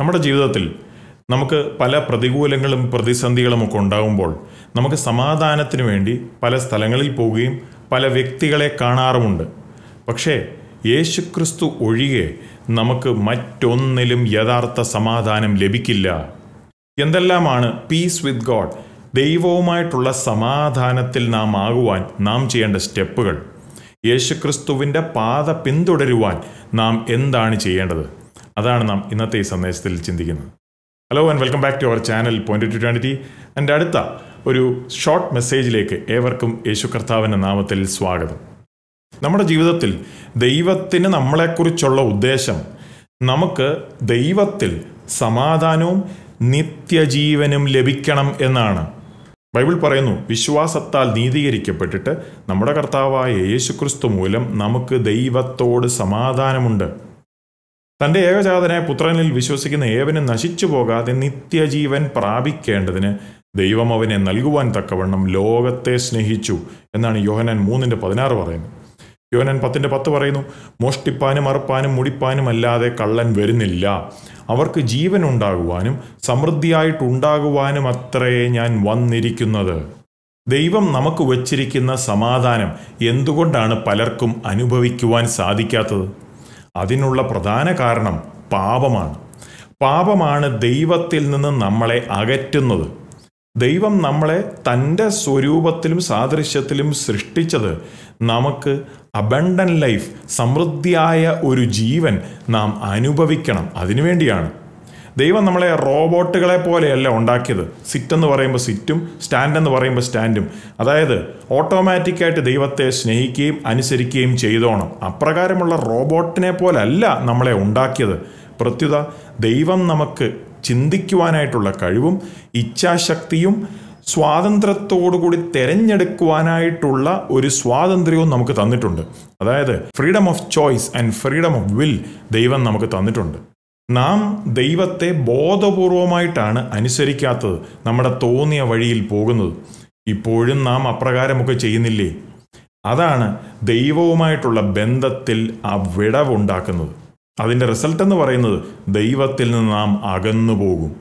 നമ്മുടെ ജീവിതത്തിൽ നമുക്ക് പല പ്രതികൂലങ്ങളും പ്രതിസന്ധികളും ഒക്കെ ഉണ്ടാകുമ്പോൾ നമുക്ക് സമാധാനത്തിന് വേണ്ടി പല സ്ഥലങ്ങളിൽ പോവുകയും പല വ്യക്തികളെ കാണാറുമുണ്ട് പക്ഷേ യേശുക്രിസ്തു ഒഴികെ നമുക്ക് മറ്റൊന്നിലും യഥാർത്ഥ സമാധാനം ലഭിക്കില്ല എന്തെല്ലാമാണ് പീസ് വിത്ത് ഗോഡ് ദൈവവുമായിട്ടുള്ള സമാധാനത്തിൽ നാം ആകുവാൻ നാം ചെയ്യേണ്ട സ്റ്റെപ്പുകൾ യേശുക്രിസ്തുവിൻ്റെ പാത പിന്തുടരുവാൻ നാം എന്താണ് ചെയ്യേണ്ടത് അതാണ് നാം ഇന്നത്തെ ഈ സന്ദേശത്തിൽ ചിന്തിക്കുന്നത് hello and welcome back to our channel point two twenty എൻ്റെ അടുത്ത ഒരു ഷോർട്ട് മെസ്സേജിലേക്ക് ഏവർക്കും യേശു കർത്താവിൻ്റെ നാമത്തിൽ സ്വാഗതം നമ്മുടെ ജീവിതത്തിൽ ദൈവത്തിന് നമ്മളെക്കുറിച്ചുള്ള ഉദ്ദേശം നമുക്ക് ദൈവത്തിൽ സമാധാനവും നിത്യജീവനും ലഭിക്കണം എന്നാണ് ബൈബിൾ പറയുന്നു വിശ്വാസത്താൽ നീതീകരിക്കപ്പെട്ടിട്ട് നമ്മുടെ കർത്താവായ യേശുക്രിസ്തു മൂലം നമുക്ക് ദൈവത്തോട് സമാധാനമുണ്ട് തൻ്റെ ഏകജാതനെ പുത്രനിൽ വിശ്വസിക്കുന്ന ഏവനും നശിച്ചു പോകാതെ നിത്യജീവൻ പ്രാപിക്കേണ്ടതിന് ദൈവം അവനെ നൽകുവാൻ തക്കവണ്ണം ലോകത്തെ സ്നേഹിച്ചു എന്നാണ് യോഹനാൻ മൂന്നിൻ്റെ പതിനാറ് പറയുന്നത് യോഹനൻ പത്തിൻ്റെ പത്ത് പറയുന്നു മോഷ്ടിപ്പാനും അറുപ്പാനും മുടിപ്പാനും അല്ലാതെ കള്ളൻ വരുന്നില്ല അവർക്ക് ജീവൻ ഉണ്ടാകുവാനും സമൃദ്ധിയായിട്ടുണ്ടാകുവാനും അത്രയേ ഞാൻ വന്നിരിക്കുന്നത് ദൈവം നമുക്ക് വച്ചിരിക്കുന്ന സമാധാനം എന്തുകൊണ്ടാണ് പലർക്കും അനുഭവിക്കുവാൻ സാധിക്കാത്തത് അതിനുള്ള പ്രധാന കാരണം പാപമാണ് പാപമാണ് ദൈവത്തിൽ നിന്ന് നമ്മളെ അകറ്റുന്നത് ദൈവം നമ്മളെ തൻ്റെ സ്വരൂപത്തിലും സാദൃശ്യത്തിലും സൃഷ്ടിച്ചത് നമുക്ക് അബണ്ടൻ ലൈഫ് സമൃദ്ധിയായ ഒരു ജീവൻ നാം അനുഭവിക്കണം അതിനുവേണ്ടിയാണ് ദൈവം നമ്മളെ റോബോട്ടുകളെ പോലെയല്ല ഉണ്ടാക്കിയത് സിറ്റ് എന്ന് പറയുമ്പോൾ സിറ്റും സ്റ്റാൻഡ് എന്ന് പറയുമ്പോൾ സ്റ്റാൻഡും അതായത് ഓട്ടോമാറ്റിക്കായിട്ട് ദൈവത്തെ സ്നേഹിക്കുകയും അനുസരിക്കുകയും ചെയ്തോണം അപ്രകാരമുള്ള റോബോട്ടിനെ പോലല്ല നമ്മളെ ഉണ്ടാക്കിയത് പ്രത്യുത ദൈവം നമുക്ക് ചിന്തിക്കുവാനായിട്ടുള്ള കഴിവും ഇച്ഛാശക്തിയും സ്വാതന്ത്ര്യത്തോടുകൂടി തിരഞ്ഞെടുക്കുവാനായിട്ടുള്ള ഒരു സ്വാതന്ത്ര്യവും നമുക്ക് തന്നിട്ടുണ്ട് അതായത് freedom of choice and freedom of will ദൈവം നമുക്ക് തന്നിട്ടുണ്ട് നാം ദൈവത്തെ ബോധപൂർവമായിട്ടാണ് അനുസരിക്കാത്തത് നമ്മുടെ തോന്നിയ വഴിയിൽ പോകുന്നത് ഇപ്പോഴും നാം അപ്രകാരമൊക്കെ ചെയ്യുന്നില്ലേ അതാണ് ദൈവവുമായിട്ടുള്ള ബന്ധത്തിൽ ആ വിടവുണ്ടാക്കുന്നത് അതിൻ്റെ റിസൾട്ട് എന്ന് പറയുന്നത് ദൈവത്തിൽ നിന്ന് നാം അകന്നു പോകും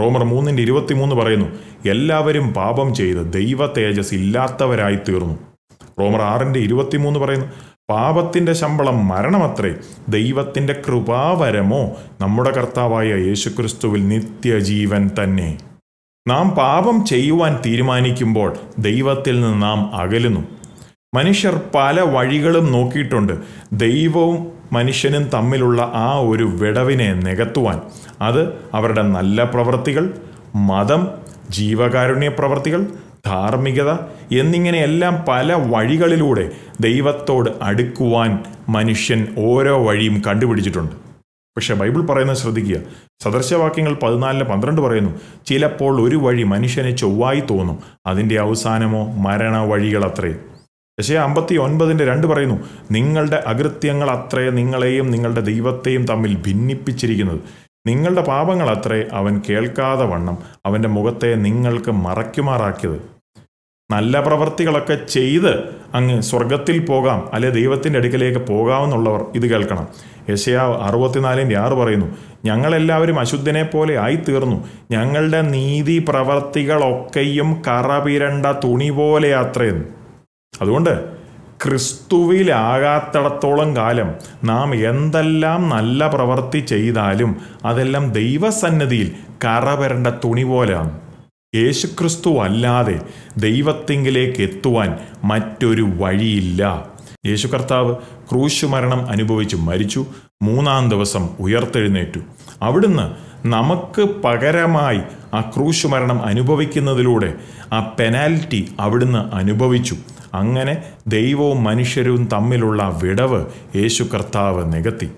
റോമർ മൂന്നിൻ്റെ മൂന്ന് പറയുന്നു എല്ലാവരും പാപം ചെയ്ത് ദൈവ തേജസ് ഇല്ലാത്തവരായി തീർന്നു റോമർ ആറിൻ്റെ മൂന്ന് പറയുന്നു പാപത്തിൻ്റെ ശമ്പളം മരണമത്രേ ദൈവത്തിൻ്റെ കൃപാവരമോ നമ്മുടെ കർത്താവായ യേശുക്രിസ്തുവിൽ നിത്യജീവൻ തന്നെ നാം പാപം ചെയ്യുവാൻ തീരുമാനിക്കുമ്പോൾ ദൈവത്തിൽ നിന്ന് നാം അകലുന്നു മനുഷ്യർ പല വഴികളും നോക്കിയിട്ടുണ്ട് ദൈവവും മനുഷ്യനും തമ്മിലുള്ള ആ ഒരു വിടവിനെ നികത്തുവാൻ അത് അവരുടെ നല്ല പ്രവൃത്തികൾ മതം ജീവകാരുണ്യ പ്രവൃത്തികൾ ധാർമ്മികത എന്നിങ്ങനെയെല്ലാം പല വഴികളിലൂടെ ദൈവത്തോട് അടുക്കുവാൻ മനുഷ്യൻ ഓരോ വഴിയും കണ്ടുപിടിച്ചിട്ടുണ്ട് പക്ഷെ ബൈബിൾ പറയുന്നത് ശ്രദ്ധിക്കുക സദർശവാക്യങ്ങൾ പതിനാലിന് പന്ത്രണ്ട് പറയുന്നു ചിലപ്പോൾ ഒരു വഴി മനുഷ്യനെ ചൊവ്വായി തോന്നും അതിൻ്റെ അവസാനമോ മരണ വഴികൾ അത്രയും പക്ഷേ അമ്പത്തി ഒൻപതിൻ്റെ രണ്ട് പറയുന്നു നിങ്ങളുടെ അകൃത്യങ്ങൾ അത്രേ നിങ്ങളെയും നിങ്ങളുടെ ദൈവത്തെയും തമ്മിൽ ഭിന്നിപ്പിച്ചിരിക്കുന്നത് നിങ്ങളുടെ പാപങ്ങൾ അത്രേ അവൻ കേൾക്കാതെ വണ്ണം അവൻ്റെ മുഖത്തെ നിങ്ങൾക്ക് മറയ്ക്കുമാറാക്കിയത് നല്ല പ്രവൃത്തികളൊക്കെ ചെയ്ത് അങ്ങ് സ്വർഗത്തിൽ പോകാം അല്ലെ ദൈവത്തിൻ്റെ അടുക്കലേക്ക് പോകാമെന്നുള്ളവർ ഇത് കേൾക്കണം യശയാവ് അറുപത്തിനാലിൻ്റെ ആറ് പറയുന്നു ഞങ്ങളെല്ലാവരും അശുദ്ധനെ പോലെ ആയിത്തീർന്നു ഞങ്ങളുടെ നീതി പ്രവർത്തികളൊക്കെയും കറപിരണ്ട തുണി പോലെ യാത്രയെന്ന് അതുകൊണ്ട് ക്രിസ്തുവിലാകാത്തടത്തോളം കാലം നാം എന്തെല്ലാം നല്ല പ്രവർത്തി ചെയ്താലും അതെല്ലാം ദൈവസന്നിധിയിൽ കറപെരണ്ട തുണി പോലെയാണ് യേശുക്രിസ്തു അല്ലാതെ ദൈവത്തിങ്കിലേക്ക് എത്തുവാൻ മറ്റൊരു വഴിയില്ല യേശു കർത്താവ് ക്രൂശുമരണം അനുഭവിച്ച് മരിച്ചു മൂന്നാം ദിവസം ഉയർത്തെഴുന്നേറ്റു അവിടുന്ന് നമുക്ക് പകരമായി ആ ക്രൂശുമരണം അനുഭവിക്കുന്നതിലൂടെ ആ പെനാൽറ്റി അവിടുന്ന് അനുഭവിച്ചു അങ്ങനെ ദൈവവും മനുഷ്യരും തമ്മിലുള്ള വിടവ് യേശു കർത്താവ് നികത്തി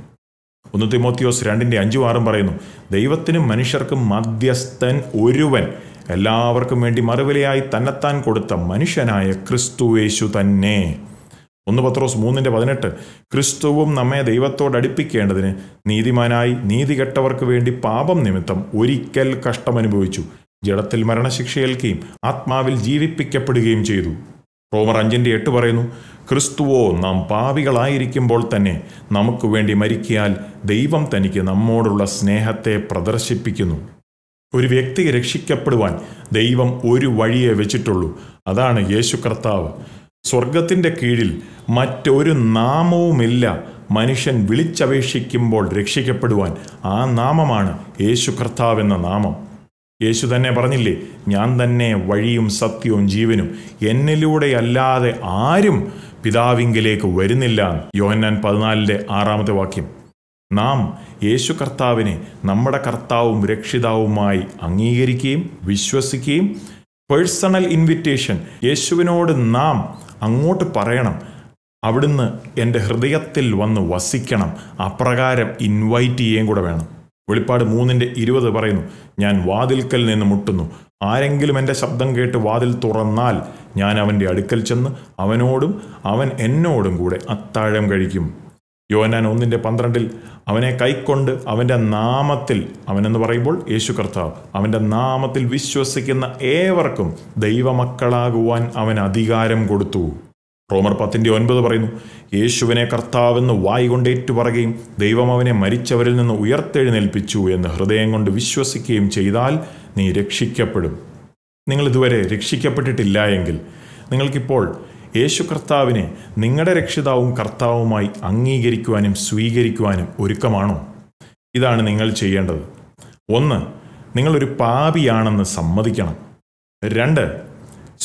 ഒന്ന് തിമോത്തിയോസ് രണ്ടിൻ്റെ അഞ്ചു ആറും പറയുന്നു ദൈവത്തിനും മനുഷ്യർക്കും മധ്യസ്ഥൻ ഒരുവൻ എല്ലാവർക്കും വേണ്ടി മറുവിലയായി തന്നെത്താൻ കൊടുത്ത മനുഷ്യനായ ക്രിസ്തുവേശു തന്നെ ഒന്ന് പത്രോസ് മൂന്നിൻ്റെ പതിനെട്ട് ക്രിസ്തുവും നമ്മെ ദൈവത്തോട് അടുപ്പിക്കേണ്ടതിന് നീതിമാനായി കെട്ടവർക്ക് വേണ്ടി പാപം നിമിത്തം ഒരിക്കൽ കഷ്ടമനുഭവിച്ചു ജഡത്തിൽ മരണശിക്ഷയേൽക്കുകയും ആത്മാവിൽ ജീവിപ്പിക്കപ്പെടുകയും ചെയ്തു റോമർ അഞ്ചിൻ്റെ എട്ട് പറയുന്നു ക്രിസ്തുവോ നാം പാപികളായിരിക്കുമ്പോൾ തന്നെ നമുക്ക് വേണ്ടി മരിക്കിയാൽ ദൈവം തനിക്ക് നമ്മോടുള്ള സ്നേഹത്തെ പ്രദർശിപ്പിക്കുന്നു ഒരു വ്യക്തി രക്ഷിക്കപ്പെടുവാൻ ദൈവം ഒരു വഴിയെ വെച്ചിട്ടുള്ളൂ അതാണ് യേശു കർത്താവ് സ്വർഗത്തിൻ്റെ കീഴിൽ മറ്റൊരു നാമവുമില്ല മനുഷ്യൻ വിളിച്ചപേക്ഷിക്കുമ്പോൾ രക്ഷിക്കപ്പെടുവാൻ ആ നാമമാണ് യേശു എന്ന നാമം യേശു തന്നെ പറഞ്ഞില്ലേ ഞാൻ തന്നെ വഴിയും സത്യവും ജീവനും എന്നിലൂടെ അല്ലാതെ ആരും പിതാവിങ്കിലേക്ക് വരുന്നില്ല യോഹന്നാൻ പതിനാലിൻ്റെ ആറാമത്തെ വാക്യം നാം യേശു കർത്താവിനെ നമ്മുടെ കർത്താവും രക്ഷിതാവുമായി അംഗീകരിക്കുകയും വിശ്വസിക്കുകയും പേഴ്സണൽ ഇൻവിറ്റേഷൻ യേശുവിനോട് നാം അങ്ങോട്ട് പറയണം അവിടുന്ന് എൻ്റെ ഹൃദയത്തിൽ വന്ന് വസിക്കണം അപ്രകാരം ഇൻവൈറ്റ് ചെയ്യുകയും കൂടെ വേണം വെളിപ്പാട് മൂന്നിൻ്റെ ഇരുപത് പറയുന്നു ഞാൻ വാതിൽക്കൽ നിന്ന് മുട്ടുന്നു ആരെങ്കിലും എൻ്റെ ശബ്ദം കേട്ട് വാതിൽ തുറന്നാൽ ഞാൻ അവൻ്റെ അടുക്കൽ ചെന്ന് അവനോടും അവൻ എന്നോടും കൂടെ അത്താഴം കഴിക്കും യോനാൻ ഒന്നിൻ്റെ പന്ത്രണ്ടിൽ അവനെ കൈക്കൊണ്ട് അവൻ്റെ നാമത്തിൽ അവനെന്ന് പറയുമ്പോൾ യേശു കർത്താവ് അവൻ്റെ നാമത്തിൽ വിശ്വസിക്കുന്ന ഏവർക്കും ദൈവമക്കളാകുവാൻ അവൻ അധികാരം കൊടുത്തു റോമർ പത്തിൻ്റെ ഒൻപത് പറയുന്നു യേശുവിനെ കർത്താവെന്ന് വായി കൊണ്ട് ഏറ്റുപറയുകയും ദൈവം അവനെ മരിച്ചവരിൽ നിന്ന് ഉയർത്തെഴുന്നേൽപ്പിച്ചു എന്ന് ഹൃദയം കൊണ്ട് വിശ്വസിക്കുകയും ചെയ്താൽ നീ രക്ഷിക്കപ്പെടും നിങ്ങൾ ഇതുവരെ രക്ഷിക്കപ്പെട്ടിട്ടില്ല എങ്കിൽ നിങ്ങൾക്കിപ്പോൾ യേശു കർത്താവിനെ നിങ്ങളുടെ രക്ഷിതാവും കർത്താവുമായി അംഗീകരിക്കുവാനും സ്വീകരിക്കുവാനും ഒരുക്കമാണോ ഇതാണ് നിങ്ങൾ ചെയ്യേണ്ടത് ഒന്ന് നിങ്ങളൊരു പാപിയാണെന്ന് സമ്മതിക്കണം രണ്ട്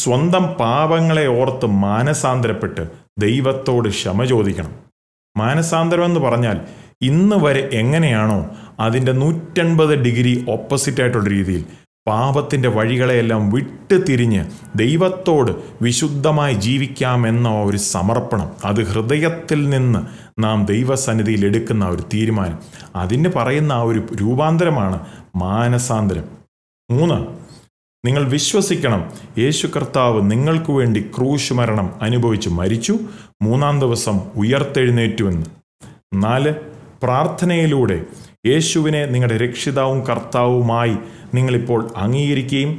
സ്വന്തം പാപങ്ങളെ ഓർത്ത് മാനസാന്തരപ്പെട്ട് ദൈവത്തോട് ക്ഷമ ചോദിക്കണം മാനസാന്തരം എന്ന് പറഞ്ഞാൽ ഇന്ന് വരെ എങ്ങനെയാണോ അതിൻ്റെ നൂറ്റൻപത് ഡിഗ്രി ഓപ്പോസിറ്റായിട്ടുള്ള രീതിയിൽ പാപത്തിൻ്റെ വഴികളെയെല്ലാം വിട്ട് തിരിഞ്ഞ് ദൈവത്തോട് വിശുദ്ധമായി ജീവിക്കാമെന്ന ഒരു സമർപ്പണം അത് ഹൃദയത്തിൽ നിന്ന് നാം ദൈവസന്നിധിയിൽ എടുക്കുന്ന ഒരു തീരുമാനം അതിന് പറയുന്ന ആ ഒരു രൂപാന്തരമാണ് മാനസാന്തരം മൂന്ന് നിങ്ങൾ വിശ്വസിക്കണം യേശു കർത്താവ് നിങ്ങൾക്ക് വേണ്ടി ക്രൂശ് മരണം അനുഭവിച്ച് മരിച്ചു മൂന്നാം ദിവസം ഉയർത്തെഴുന്നേറ്റുവെന്ന് നാല് പ്രാർത്ഥനയിലൂടെ യേശുവിനെ നിങ്ങളുടെ രക്ഷിതാവും കർത്താവുമായി നിങ്ങളിപ്പോൾ അംഗീകരിക്കുകയും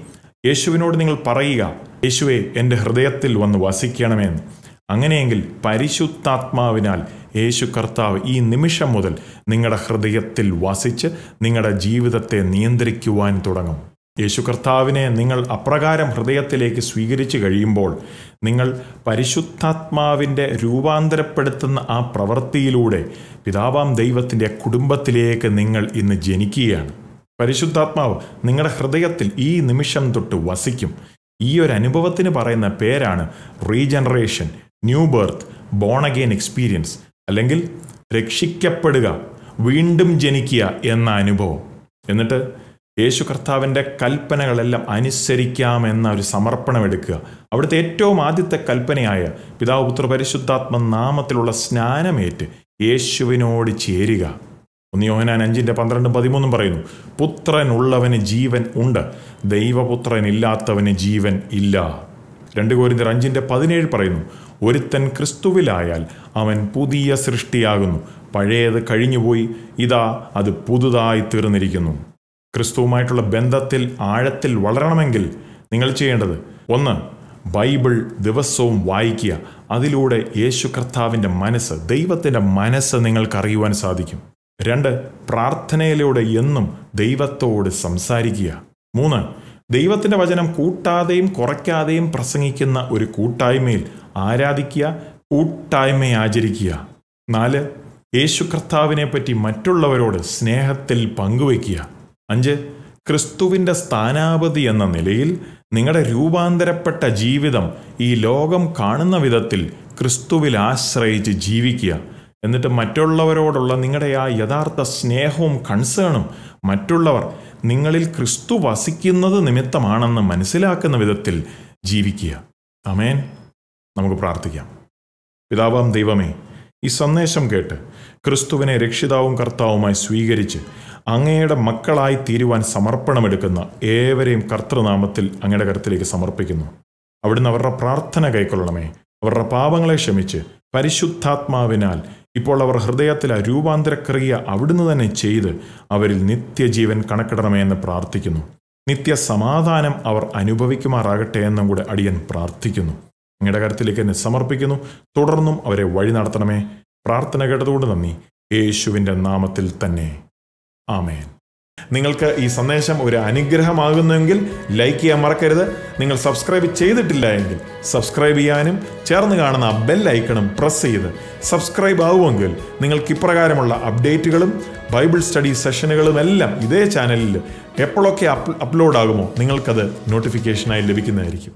യേശുവിനോട് നിങ്ങൾ പറയുക യേശുവെ എൻ്റെ ഹൃദയത്തിൽ വന്ന് വസിക്കണമെന്ന് അങ്ങനെയെങ്കിൽ പരിശുദ്ധാത്മാവിനാൽ യേശു കർത്താവ് ഈ നിമിഷം മുതൽ നിങ്ങളുടെ ഹൃദയത്തിൽ വസിച്ച് നിങ്ങളുടെ ജീവിതത്തെ നിയന്ത്രിക്കുവാൻ തുടങ്ങും യേശു കർത്താവിനെ നിങ്ങൾ അപ്രകാരം ഹൃദയത്തിലേക്ക് സ്വീകരിച്ചു കഴിയുമ്പോൾ നിങ്ങൾ പരിശുദ്ധാത്മാവിൻ്റെ രൂപാന്തരപ്പെടുത്തുന്ന ആ പ്രവൃത്തിയിലൂടെ പിതാവാം ദൈവത്തിൻ്റെ കുടുംബത്തിലേക്ക് നിങ്ങൾ ഇന്ന് ജനിക്കുകയാണ് പരിശുദ്ധാത്മാവ് നിങ്ങളുടെ ഹൃദയത്തിൽ ഈ നിമിഷം തൊട്ട് വസിക്കും ഈ ഒരു അനുഭവത്തിന് പറയുന്ന പേരാണ് regeneration new birth born again experience അല്ലെങ്കിൽ രക്ഷിക്കപ്പെടുക വീണ്ടും ജനിക്കുക എന്ന അനുഭവം എന്നിട്ട് യേശു കർത്താവിൻ്റെ കൽപ്പനകളെല്ലാം അനുസരിക്കാമെന്ന ഒരു സമർപ്പണമെടുക്കുക അവിടുത്തെ ഏറ്റവും ആദ്യത്തെ കൽപ്പനയായ പിതാവ് പുത്ര പരിശുദ്ധാത്മ നാമത്തിലുള്ള സ്നാനമേറ്റ് യേശുവിനോട് ചേരുക ഒന്ന് യോഹനാൻ അഞ്ചിൻ്റെ പന്ത്രണ്ടും പതിമൂന്നും പറയുന്നു പുത്രനുള്ളവന് ജീവൻ ഉണ്ട് ദൈവപുത്രനില്ലാത്തവന് ജീവൻ ഇല്ല രണ്ട് കോരിന്തർ അഞ്ചിൻ്റെ പതിനേഴ് പറയുന്നു ഒരുത്തൻ ക്രിസ്തുവിലായാൽ അവൻ പുതിയ സൃഷ്ടിയാകുന്നു പഴയത് കഴിഞ്ഞുപോയി ഇതാ അത് പുതുതായി തീർന്നിരിക്കുന്നു ക്രിസ്തുവുമായിട്ടുള്ള ബന്ധത്തിൽ ആഴത്തിൽ വളരണമെങ്കിൽ നിങ്ങൾ ചെയ്യേണ്ടത് ഒന്ന് ബൈബിൾ ദിവസവും വായിക്കുക അതിലൂടെ യേശു കർത്താവിൻ്റെ മനസ്സ് ദൈവത്തിൻ്റെ മനസ്സ് നിങ്ങൾക്ക് അറിയുവാൻ സാധിക്കും രണ്ട് പ്രാർത്ഥനയിലൂടെ എന്നും ദൈവത്തോട് സംസാരിക്കുക മൂന്ന് ദൈവത്തിൻ്റെ വചനം കൂട്ടാതെയും കുറയ്ക്കാതെയും പ്രസംഗിക്കുന്ന ഒരു കൂട്ടായ്മയിൽ ആരാധിക്കുക കൂട്ടായ്മയെ ആചരിക്കുക നാല് യേശു കർത്താവിനെ പറ്റി മറ്റുള്ളവരോട് സ്നേഹത്തിൽ പങ്കുവയ്ക്കുക അഞ്ച് ക്രിസ്തുവിൻ്റെ സ്ഥാനാപതി എന്ന നിലയിൽ നിങ്ങളുടെ രൂപാന്തരപ്പെട്ട ജീവിതം ഈ ലോകം കാണുന്ന വിധത്തിൽ ക്രിസ്തുവിൽ ആശ്രയിച്ച് ജീവിക്കുക എന്നിട്ട് മറ്റുള്ളവരോടുള്ള നിങ്ങളുടെ ആ യഥാർത്ഥ സ്നേഹവും കൺസേണും മറ്റുള്ളവർ നിങ്ങളിൽ ക്രിസ്തു വസിക്കുന്നത് നിമിത്തമാണെന്ന് മനസ്സിലാക്കുന്ന വിധത്തിൽ ജീവിക്കുക അമേൻ നമുക്ക് പ്രാർത്ഥിക്കാം പിതാവാം ദൈവമേ ഈ സന്ദേശം കേട്ട് ക്രിസ്തുവിനെ രക്ഷിതാവും കർത്താവുമായി സ്വീകരിച്ച് അങ്ങയുടെ മക്കളായി തീരുവാൻ സമർപ്പണമെടുക്കുന്ന ഏവരെയും കർത്തൃനാമത്തിൽ അങ്ങയുടെ കരത്തിലേക്ക് സമർപ്പിക്കുന്നു അവിടുന്ന് അവരുടെ പ്രാർത്ഥന കൈക്കൊള്ളണമേ അവരുടെ പാപങ്ങളെ ക്ഷമിച്ച് പരിശുദ്ധാത്മാവിനാൽ ഇപ്പോൾ അവർ ഹൃദയത്തിൽ ആ രൂപാന്തരക്രിയ അവിടുന്ന് തന്നെ ചെയ്ത് അവരിൽ നിത്യജീവൻ കണക്കിടണമേ എന്ന് പ്രാർത്ഥിക്കുന്നു നിത്യ സമാധാനം അവർ അനുഭവിക്കുമാറാകട്ടെ എന്നും കൂടെ അടിയൻ പ്രാർത്ഥിക്കുന്നു അങ്ങയുടെ കരത്തിലേക്ക് എന്നെ സമർപ്പിക്കുന്നു തുടർന്നും അവരെ വഴി നടത്തണമേ പ്രാർത്ഥന കേട്ടതുകൊണ്ട് നന്ദി യേശുവിൻ്റെ നാമത്തിൽ തന്നെ ആമേൻ നിങ്ങൾക്ക് ഈ സന്ദേശം ഒരു അനുഗ്രഹമാകുന്നുവെങ്കിൽ ലൈക്ക് ചെയ്യാൻ മറക്കരുത് നിങ്ങൾ സബ്സ്ക്രൈബ് ചെയ്തിട്ടില്ല എങ്കിൽ സബ്സ്ക്രൈബ് ചെയ്യാനും ചേർന്ന് കാണുന്ന ബെൽ ഐക്കണും പ്രസ് ചെയ്ത് സബ്സ്ക്രൈബ് ആവുമെങ്കിൽ നിങ്ങൾക്ക് ഇപ്രകാരമുള്ള അപ്ഡേറ്റുകളും ബൈബിൾ സ്റ്റഡി സെഷനുകളും എല്ലാം ഇതേ ചാനലിൽ എപ്പോഴൊക്കെ അപ്ലോഡ് ആകുമോ നിങ്ങൾക്കത് നോട്ടിഫിക്കേഷനായി ലഭിക്കുന്നതായിരിക്കും